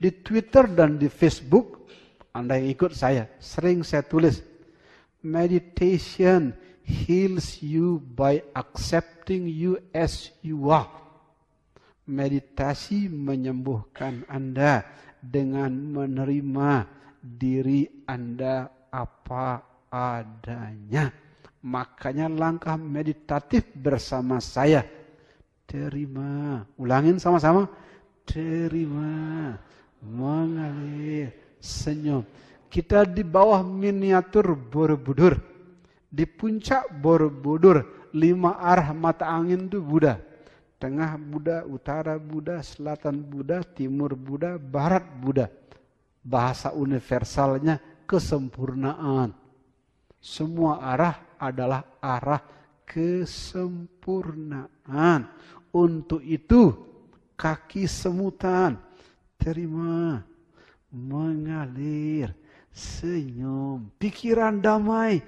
Di Twitter dan di Facebook, Anda yang ikut saya, sering saya tulis, meditation heals you by accepting you as you are. Meditasi menyembuhkan Anda dengan menerima diri Anda apa adanya. Makanya langkah meditatif bersama saya. Terima. Ulangin sama-sama. Terima mengalir senyum. Kita di bawah miniatur Borobudur. Di puncak Borobudur, lima arah mata angin itu Buddha. Tengah Buddha, utara Buddha, selatan Buddha, timur Buddha, barat Buddha. Bahasa universalnya kesempurnaan. Semua arah adalah arah kesempurnaan. Untuk itu kaki semutan terima, mengalir, senyum, pikiran damai,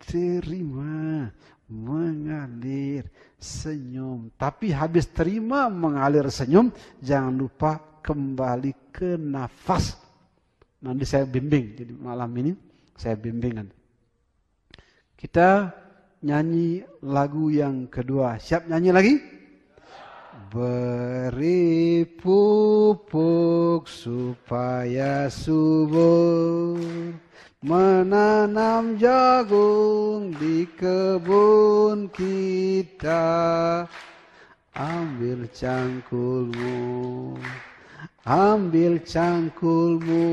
terima, mengalir, senyum. Tapi habis terima, mengalir, senyum, jangan lupa kembali ke nafas. Nanti saya bimbing, jadi malam ini saya bimbingan. Kita nyanyi lagu yang kedua. Siap nyanyi lagi? Beri pupuk supaya subur Menanam jagung di kebun kita Ambil cangkulmu Ambil cangkulmu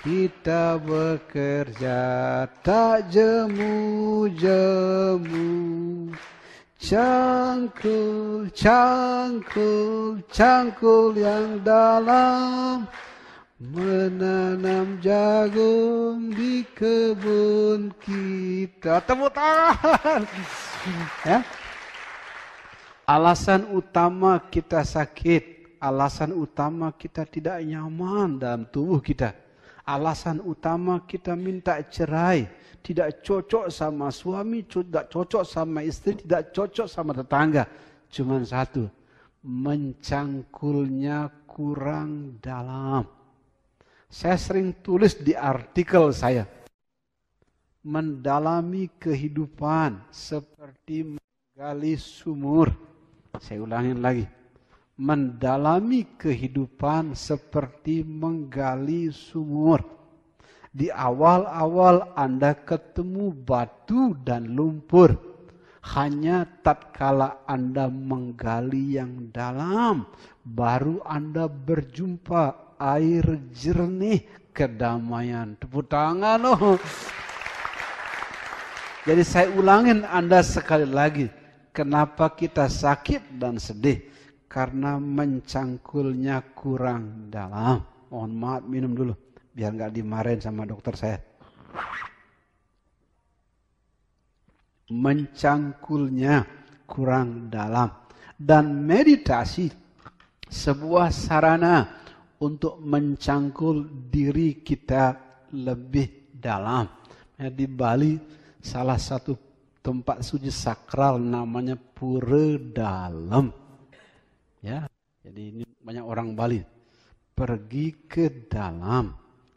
Kita bekerja tak jemu-jemu Cangkul, cangkul, cangkul yang dalam Menanam jagung di kebun kita Tepuk tangan ya? Alasan utama kita sakit Alasan utama kita tidak nyaman dalam tubuh kita Alasan utama kita minta cerai. Tidak cocok sama suami, tidak cocok sama istri, tidak cocok sama tetangga. cuma satu, mencangkulnya kurang dalam. Saya sering tulis di artikel saya. Mendalami kehidupan seperti menggali sumur. Saya ulangin lagi mendalami kehidupan seperti menggali sumur. Di awal-awal Anda ketemu batu dan lumpur. Hanya tatkala Anda menggali yang dalam, baru Anda berjumpa air jernih kedamaian. Tepuk tangan loh. Jadi saya ulangin Anda sekali lagi. Kenapa kita sakit dan sedih? karena mencangkulnya kurang dalam. Mohon maaf minum dulu biar nggak dimarin sama dokter saya. Mencangkulnya kurang dalam dan meditasi sebuah sarana untuk mencangkul diri kita lebih dalam. Ya, di Bali salah satu tempat suci sakral namanya Pura Dalam ya jadi ini banyak orang Bali pergi ke dalam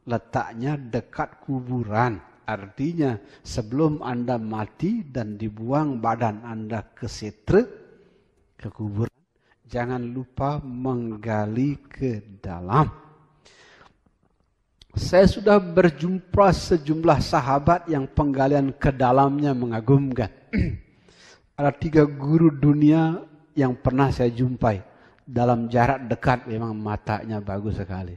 letaknya dekat kuburan artinya sebelum anda mati dan dibuang badan anda ke setre ke kuburan jangan lupa menggali ke dalam saya sudah berjumpa sejumlah sahabat yang penggalian ke dalamnya mengagumkan ada tiga guru dunia yang pernah saya jumpai dalam jarak dekat memang matanya bagus sekali.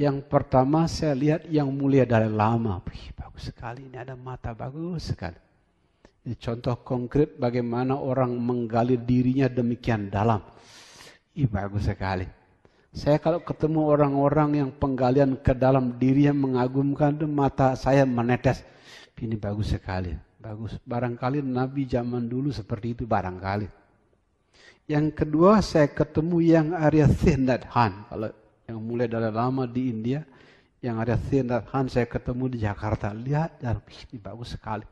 Yang pertama saya lihat yang mulia dari lama. Wih, bagus sekali, ini ada mata bagus sekali. Ini contoh konkret bagaimana orang menggali dirinya demikian dalam. Ih, bagus sekali. Saya kalau ketemu orang-orang yang penggalian ke dalam diri yang mengagumkan, mata saya menetes. Ini bagus sekali. Bagus. Barangkali Nabi zaman dulu seperti itu barangkali. Yang kedua saya ketemu yang Arya Han. Kalau yang mulai dari lama di India, yang Arya Han saya ketemu di Jakarta. Lihat, ini bagus sekali.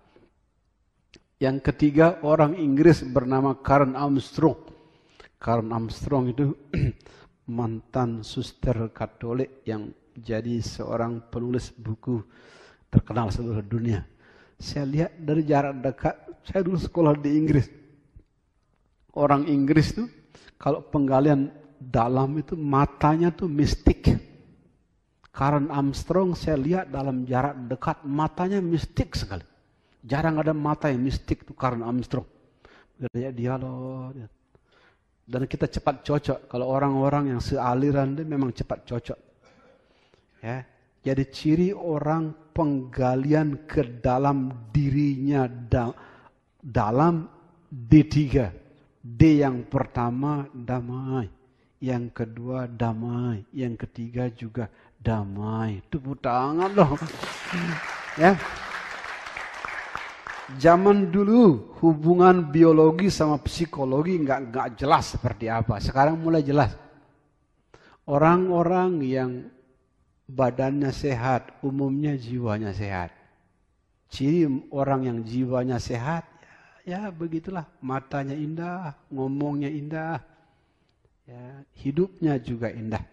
Yang ketiga orang Inggris bernama Karen Armstrong. Karen Armstrong itu mantan suster Katolik yang jadi seorang penulis buku terkenal seluruh dunia. Saya lihat dari jarak dekat, saya dulu sekolah di Inggris orang Inggris tuh kalau penggalian dalam itu matanya tuh mistik. Karen Armstrong saya lihat dalam jarak dekat matanya mistik sekali. Jarang ada mata yang mistik tuh Karen Armstrong. Dia loh Dan kita cepat cocok kalau orang-orang yang sealiran dia memang cepat cocok. Ya. Jadi ciri orang penggalian ke dalam dirinya dalam D3 D yang pertama damai, yang kedua damai, yang ketiga juga damai. Tepuk tangan loh, ya. Zaman dulu hubungan biologi sama psikologi nggak nggak jelas seperti apa. Sekarang mulai jelas. Orang-orang yang badannya sehat, umumnya jiwanya sehat. Ciri orang yang jiwanya sehat, ya begitulah matanya indah, ngomongnya indah, ya, hidupnya juga indah.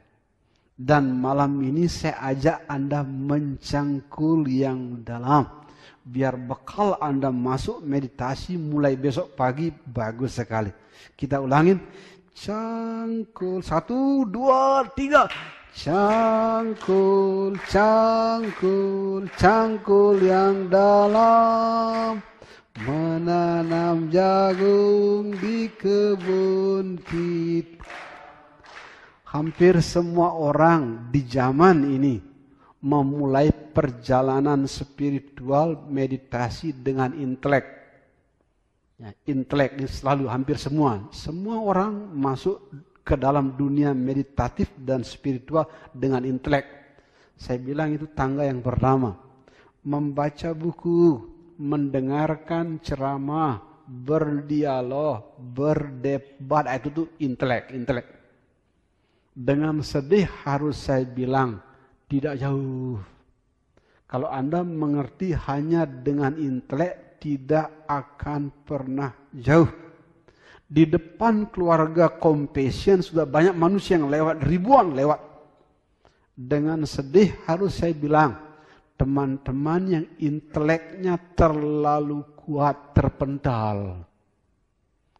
Dan malam ini saya ajak Anda mencangkul yang dalam. Biar bekal Anda masuk meditasi mulai besok pagi bagus sekali. Kita ulangin. Cangkul. Satu, dua, tiga. Cangkul, cangkul, cangkul yang dalam menanam jagung di kebun kita. Hampir semua orang di zaman ini memulai perjalanan spiritual meditasi dengan intelek. Ya, intelek ini selalu hampir semua. Semua orang masuk ke dalam dunia meditatif dan spiritual dengan intelek. Saya bilang itu tangga yang pertama. Membaca buku, mendengarkan ceramah, berdialog, berdebat. Ah, itu tuh intelek, intelek. Dengan sedih harus saya bilang, tidak jauh. Kalau Anda mengerti hanya dengan intelek, tidak akan pernah jauh. Di depan keluarga compassion sudah banyak manusia yang lewat, ribuan lewat. Dengan sedih harus saya bilang, teman-teman yang inteleknya terlalu kuat terpental.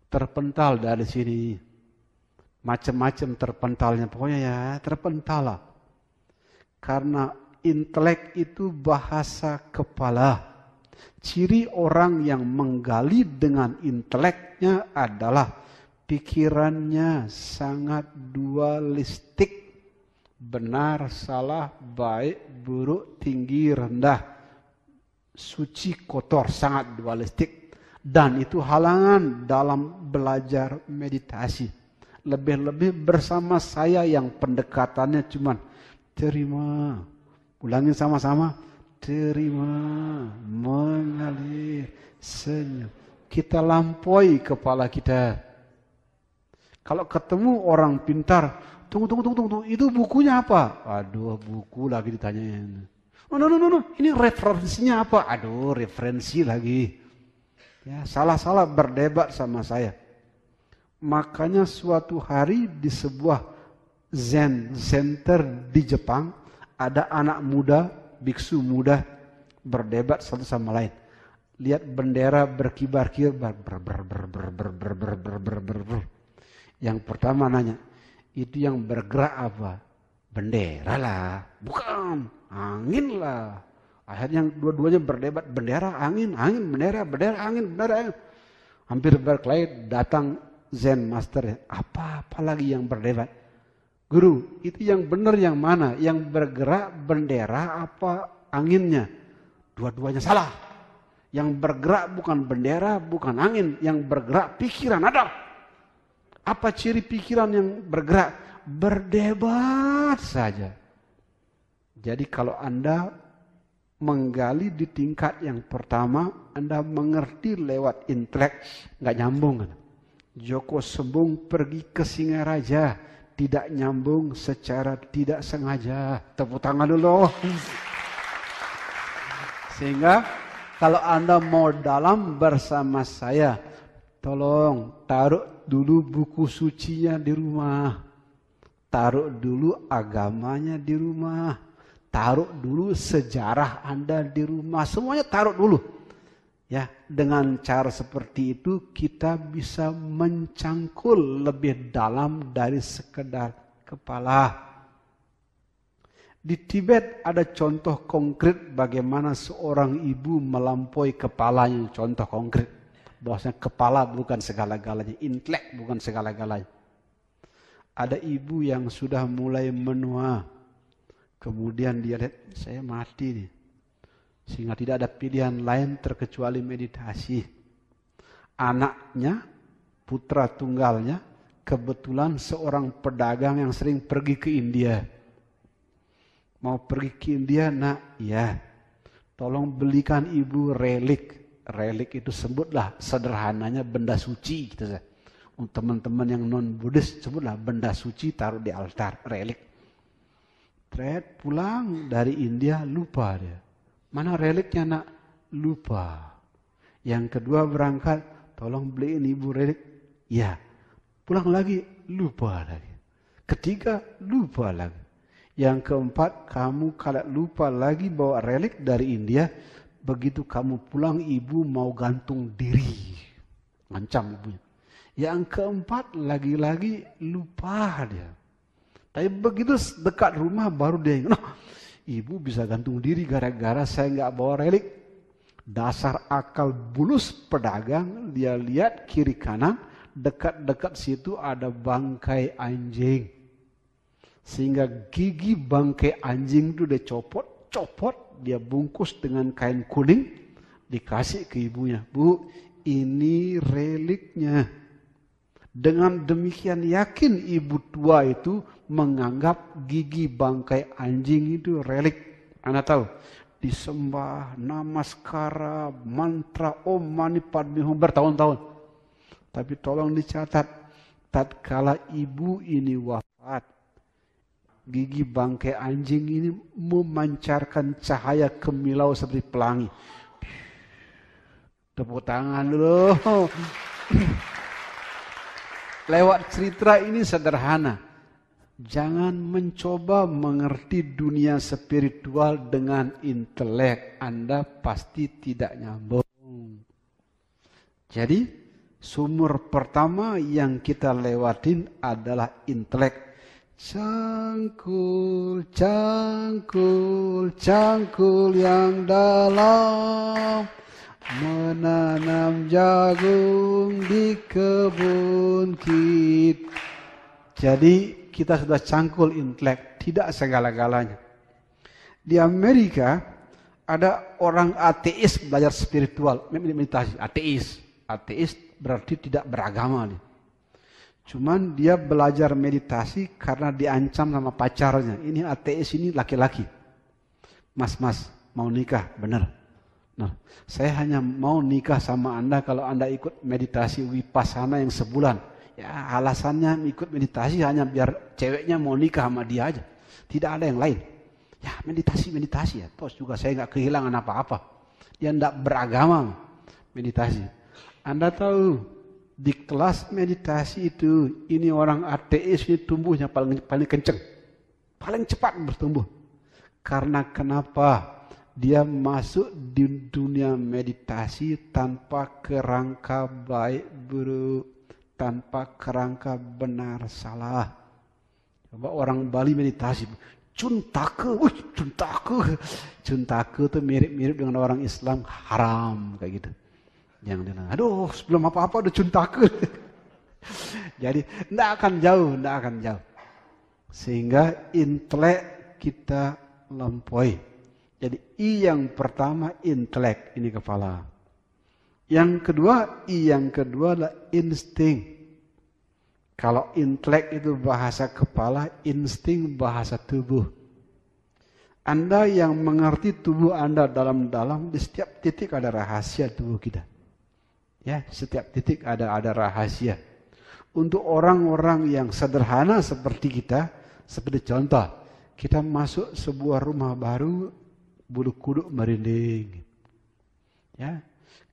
Terpental dari sini. Macam-macam terpentalnya. Pokoknya ya terpental lah. Karena intelek itu bahasa kepala. Ciri orang yang menggali dengan inteleknya adalah pikirannya sangat dualistik benar, salah, baik, buruk, tinggi, rendah, suci, kotor, sangat dualistik. Dan itu halangan dalam belajar meditasi. Lebih-lebih bersama saya yang pendekatannya cuma terima. Ulangi sama-sama. Terima, mengalir, senyum. Kita lampoi kepala kita. Kalau ketemu orang pintar, Tunggu, tunggu, tunggu, tunggu. Itu bukunya apa? Aduh, buku lagi ditanyain. Oh, no, no, no, no. Ini referensinya apa? Aduh, referensi lagi. Ya, salah-salah berdebat sama saya. Makanya suatu hari di sebuah Zen Center di Jepang ada anak muda, biksu muda berdebat satu sama lain. Lihat bendera berkibar-kibar, ber ber ber ber ber ber ber ber ber ber. Yang pertama nanya, itu yang bergerak apa? Bendera lah, bukan angin lah. Akhirnya dua-duanya berdebat bendera angin, angin bendera, bendera angin, bendera angin. Hampir berkelahi datang Zen Master, apa apalagi yang berdebat? Guru, itu yang benar yang mana? Yang bergerak bendera apa anginnya? Dua-duanya salah. Yang bergerak bukan bendera, bukan angin. Yang bergerak pikiran ada. Apa ciri pikiran yang bergerak? Berdebat saja. Jadi kalau Anda menggali di tingkat yang pertama, Anda mengerti lewat intelek, nggak nyambung. Joko Sembung pergi ke Singaraja, tidak nyambung secara tidak sengaja. Tepuk tangan dulu. Sehingga kalau Anda mau dalam bersama saya, Tolong taruh dulu buku sucinya di rumah. Taruh dulu agamanya di rumah. Taruh dulu sejarah Anda di rumah. Semuanya taruh dulu. Ya, dengan cara seperti itu kita bisa mencangkul lebih dalam dari sekedar kepala. Di Tibet ada contoh konkret bagaimana seorang ibu melampaui kepalanya, contoh konkret bahwasanya kepala bukan segala-galanya, intelek bukan segala-galanya. Ada ibu yang sudah mulai menua, kemudian dia lihat saya mati nih. Sehingga tidak ada pilihan lain terkecuali meditasi. Anaknya, putra tunggalnya, kebetulan seorang pedagang yang sering pergi ke India. Mau pergi ke India, nak, ya. Tolong belikan ibu relik relik itu sebutlah sederhananya benda suci gitu saja. Teman-teman yang non Buddhis sebutlah benda suci taruh di altar relik. Tret pulang dari India lupa dia. Mana reliknya nak? Lupa. Yang kedua berangkat, tolong beliin ibu relik. Ya. Pulang lagi, lupa lagi. Ketiga, lupa lagi. Yang keempat, kamu kalau lupa lagi bawa relik dari India, begitu kamu pulang ibu mau gantung diri. Ancam ibunya. Yang keempat lagi-lagi lupa dia. Tapi begitu dekat rumah baru dia ingat, nah, ibu bisa gantung diri gara-gara saya nggak bawa relik. Dasar akal bulus pedagang, dia lihat kiri kanan, dekat-dekat situ ada bangkai anjing. Sehingga gigi bangkai anjing itu dia copot, copot, dia bungkus dengan kain kuning, dikasih ke ibunya. Bu, ini reliknya. Dengan demikian yakin ibu tua itu menganggap gigi bangkai anjing itu relik. Anda tahu, disembah, namaskara, mantra, om mani padmi hum bertahun-tahun. Tapi tolong dicatat, tatkala ibu ini wafat, gigi bangkai anjing ini memancarkan cahaya kemilau seperti pelangi. Tepuk tangan dulu. Lewat cerita ini sederhana. Jangan mencoba mengerti dunia spiritual dengan intelek. Anda pasti tidak nyambung. Jadi sumur pertama yang kita lewatin adalah intelek Cangkul, cangkul, cangkul yang dalam Menanam jagung di kebun kita Jadi kita sudah cangkul intelek Tidak segala-galanya Di Amerika ada orang ateis belajar spiritual Meditasi, ateis Ateis berarti tidak beragama nih Cuman dia belajar meditasi karena diancam sama pacarnya. Ini ateis ini laki-laki. Mas-mas mau nikah, benar. Nah, saya hanya mau nikah sama Anda kalau Anda ikut meditasi wipasana yang sebulan. Ya, alasannya ikut meditasi hanya biar ceweknya mau nikah sama dia aja. Tidak ada yang lain. Ya, meditasi meditasi ya. Terus juga saya nggak kehilangan apa-apa. Dia tidak beragama meditasi. Anda tahu di kelas meditasi itu ini orang ateis ini tumbuhnya paling paling kenceng paling cepat bertumbuh karena kenapa dia masuk di dunia meditasi tanpa kerangka baik buruk tanpa kerangka benar salah coba orang Bali meditasi cuntake cuntake cuntake itu mirip-mirip dengan orang Islam haram kayak gitu yang dia bilang, aduh sebelum apa-apa udah cuntaku. Jadi tidak akan jauh, tidak akan jauh. Sehingga intelek kita lampaui. Jadi i yang pertama intelek, ini kepala. Yang kedua, i yang kedua adalah insting. Kalau intelek itu bahasa kepala, insting bahasa tubuh. Anda yang mengerti tubuh Anda dalam-dalam, di setiap titik ada rahasia tubuh kita. Ya, setiap titik ada ada rahasia. Untuk orang-orang yang sederhana seperti kita, seperti contoh, kita masuk sebuah rumah baru, bulu kuduk merinding. Ya,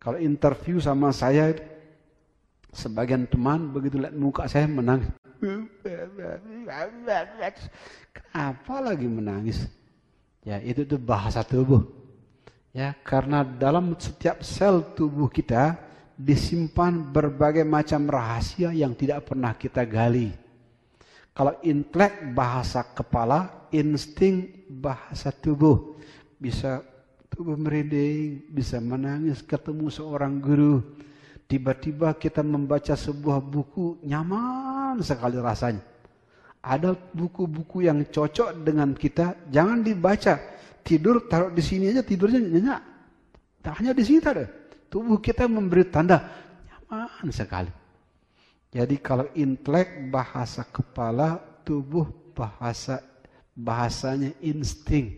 kalau interview sama saya, sebagian teman begitu lihat muka saya menangis. Kenapa lagi menangis? Ya, itu tuh bahasa tubuh. Ya, karena dalam setiap sel tubuh kita disimpan berbagai macam rahasia yang tidak pernah kita gali. Kalau intelek bahasa kepala, insting bahasa tubuh. Bisa tubuh merinding, bisa menangis ketemu seorang guru. Tiba-tiba kita membaca sebuah buku nyaman sekali rasanya. Ada buku-buku yang cocok dengan kita, jangan dibaca. Tidur taruh di sini aja tidurnya nyenyak. Tak hanya di sini ada. Tubuh kita memberi tanda nyaman sekali. Jadi kalau intelek bahasa kepala, tubuh bahasa bahasanya insting.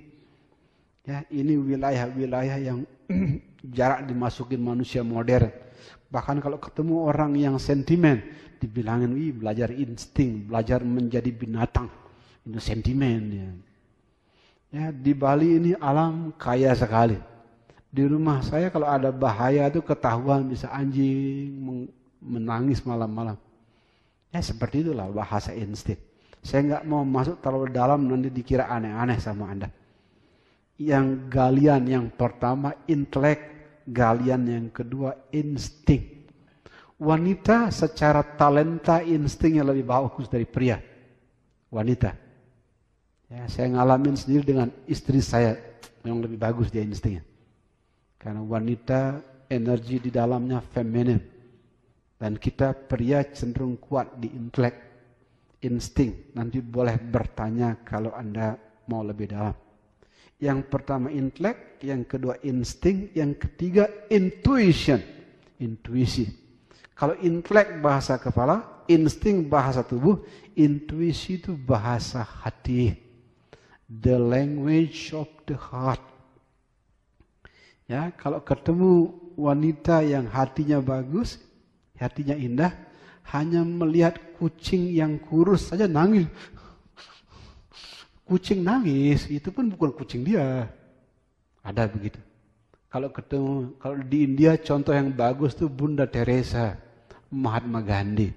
Ya, ini wilayah-wilayah yang jarak dimasukin manusia modern. Bahkan kalau ketemu orang yang sentimen, dibilangin, wih belajar insting, belajar menjadi binatang. Itu sentimen. Ya. ya, di Bali ini alam kaya sekali. Di rumah saya kalau ada bahaya itu ketahuan bisa anjing menangis malam-malam. Ya seperti itulah bahasa insting. Saya nggak mau masuk terlalu dalam nanti dikira aneh-aneh sama Anda. Yang galian yang pertama intelek, galian yang kedua insting. Wanita secara talenta instingnya lebih bagus dari pria. Wanita. Ya, saya ngalamin sendiri dengan istri saya. yang lebih bagus dia instingnya. Karena wanita energi di dalamnya feminin. Dan kita pria cenderung kuat di intelek, insting. Nanti boleh bertanya kalau Anda mau lebih dalam. Yang pertama intelek, yang kedua insting, yang ketiga intuition, intuisi. Kalau intelek bahasa kepala, insting bahasa tubuh, intuisi itu bahasa hati. The language of the heart. Ya, kalau ketemu wanita yang hatinya bagus, hatinya indah, hanya melihat kucing yang kurus saja nangis. Kucing nangis itu pun bukan kucing dia. Ada begitu. Kalau ketemu kalau di India contoh yang bagus tuh Bunda Teresa, Mahatma Gandhi.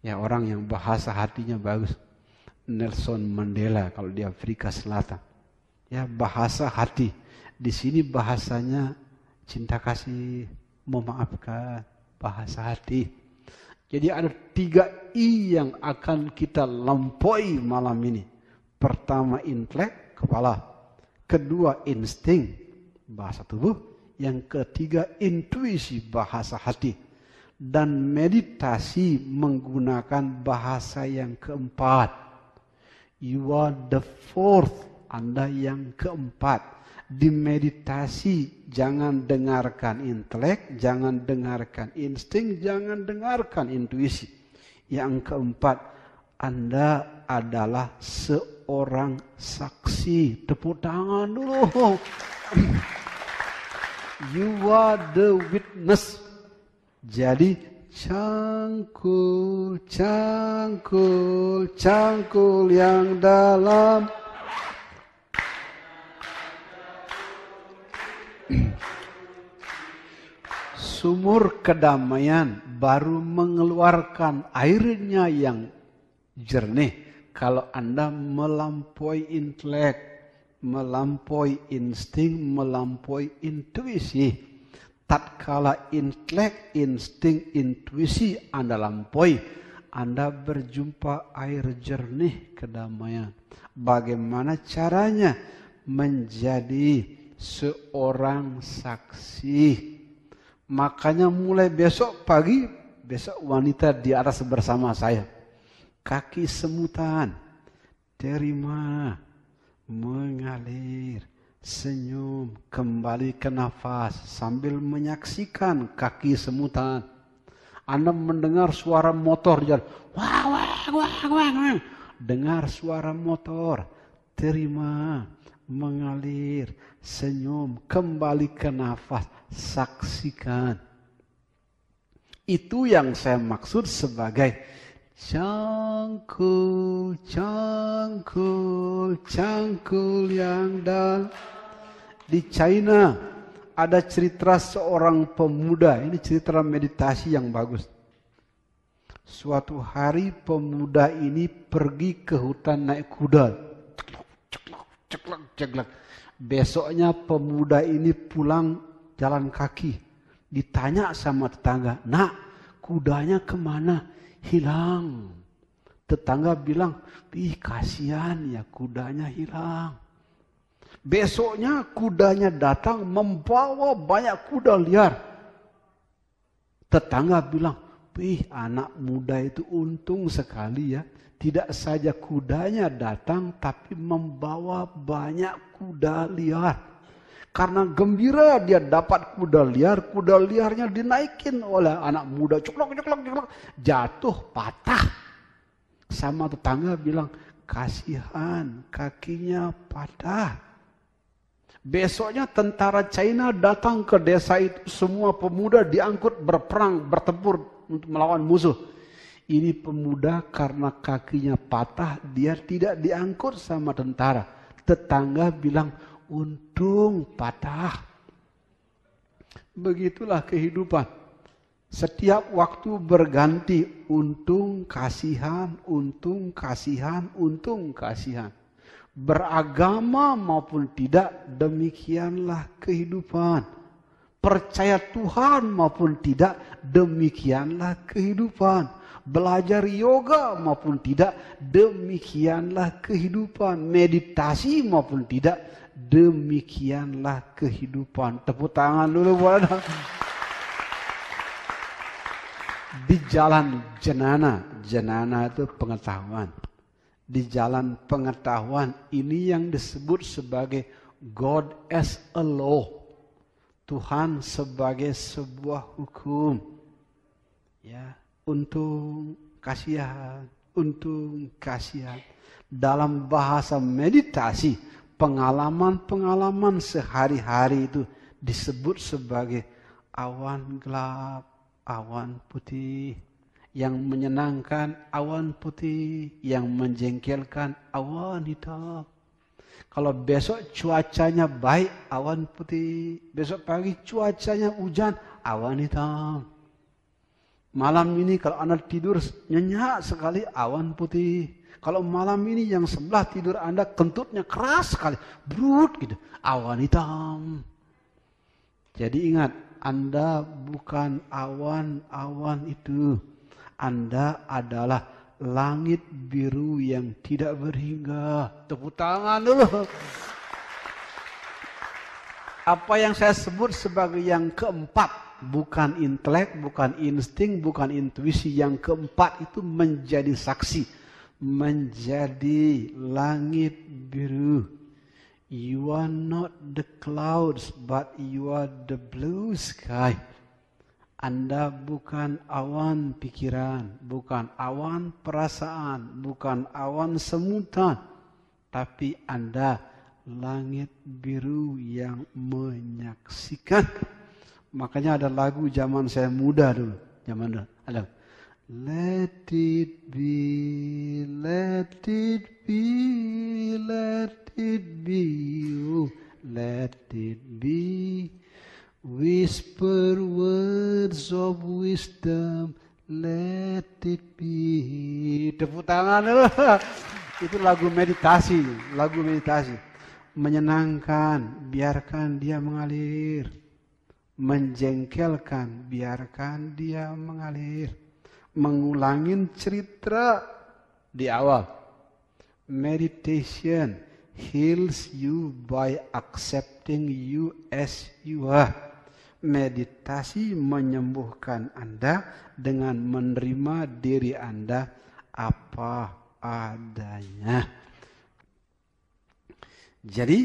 Ya orang yang bahasa hatinya bagus. Nelson Mandela kalau di Afrika Selatan. Ya bahasa hati di sini bahasanya cinta kasih, memaafkan, bahasa hati. Jadi ada tiga I yang akan kita lampaui malam ini. Pertama intelek, kepala. Kedua insting, bahasa tubuh. Yang ketiga intuisi, bahasa hati. Dan meditasi menggunakan bahasa yang keempat. You are the fourth, Anda yang keempat Dimeditasi, jangan dengarkan intelek, jangan dengarkan insting, jangan dengarkan intuisi. Yang keempat, Anda adalah seorang saksi. Tepuk tangan dulu. You are the witness. Jadi cangkul, cangkul, cangkul yang dalam Sumur kedamaian baru mengeluarkan airnya yang jernih kalau Anda melampaui intelek, melampaui insting, melampaui intuisi. Tatkala intelek, insting, intuisi Anda lampaui, Anda berjumpa air jernih kedamaian. Bagaimana caranya menjadi seorang saksi. Makanya mulai besok pagi, besok wanita di atas bersama saya. Kaki semutan. terima Mengalir. Senyum. Kembali ke nafas. Sambil menyaksikan kaki semutan. Anda mendengar suara motor jalan. Wah, wah, wah, wah, wah. Dengar suara motor. Terima mengalir, senyum, kembali ke nafas, saksikan. Itu yang saya maksud sebagai cangkul, cangkul, cangkul yang dal Di China ada cerita seorang pemuda, ini cerita meditasi yang bagus. Suatu hari pemuda ini pergi ke hutan naik kuda ceklek ceklek. Besoknya pemuda ini pulang jalan kaki. Ditanya sama tetangga, nak kudanya kemana? Hilang. Tetangga bilang, ih kasihan ya kudanya hilang. Besoknya kudanya datang membawa banyak kuda liar. Tetangga bilang, Ih, anak muda itu untung sekali ya. Tidak saja kudanya datang, tapi membawa banyak kuda liar. Karena gembira dia dapat kuda liar, kuda liarnya dinaikin oleh anak muda. Cuklok, cuklok, cuklok. Jatuh, patah. Sama tetangga bilang, kasihan, kakinya patah. Besoknya tentara China datang ke desa itu, semua pemuda diangkut berperang, bertempur untuk melawan musuh. Ini pemuda karena kakinya patah, dia tidak diangkut sama tentara. Tetangga bilang, untung patah. Begitulah kehidupan. Setiap waktu berganti, untung kasihan, untung kasihan, untung kasihan. Beragama maupun tidak, demikianlah kehidupan percaya Tuhan maupun tidak, demikianlah kehidupan. Belajar yoga maupun tidak, demikianlah kehidupan. Meditasi maupun tidak, demikianlah kehidupan. Tepuk tangan dulu buat Di jalan jenana, jenana itu pengetahuan. Di jalan pengetahuan ini yang disebut sebagai God as a law Tuhan sebagai sebuah hukum. Ya, untung kasihan, untung kasihan. Dalam bahasa meditasi, pengalaman-pengalaman sehari-hari itu disebut sebagai awan gelap, awan putih. Yang menyenangkan awan putih, yang menjengkelkan awan hitam. Kalau besok cuacanya baik, awan putih. Besok pagi cuacanya hujan, awan hitam. Malam ini kalau Anda tidur nyenyak sekali, awan putih. Kalau malam ini yang sebelah tidur Anda kentutnya keras sekali, brut gitu, awan hitam. Jadi ingat, Anda bukan awan-awan itu. Anda adalah langit biru yang tidak berhingga. Tepuk tangan dulu. Apa yang saya sebut sebagai yang keempat, bukan intelek, bukan insting, bukan intuisi. Yang keempat itu menjadi saksi. Menjadi langit biru. You are not the clouds, but you are the blue sky. Anda bukan awan pikiran, bukan awan perasaan, bukan awan semutan, tapi Anda langit biru yang menyaksikan. Makanya ada lagu zaman saya muda dulu, zaman dulu. Ada Let it be, let it be, let it be, you, oh, let it be. Whisper words of wisdom, let it be. Tepuk tangan. Itu lagu meditasi, lagu meditasi. Menyenangkan, biarkan dia mengalir. Menjengkelkan, biarkan dia mengalir. Mengulangin cerita di awal. Meditation heals you by accepting you as you are meditasi menyembuhkan Anda dengan menerima diri Anda apa adanya. Jadi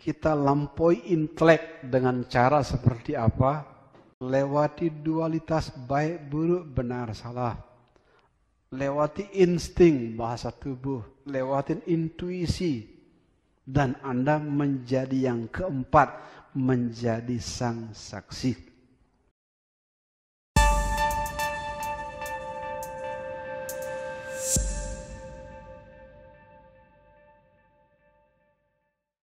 kita lampaui intelek dengan cara seperti apa? Lewati dualitas baik buruk benar salah. Lewati insting bahasa tubuh, lewatin intuisi dan Anda menjadi yang keempat menjadi sang saksi.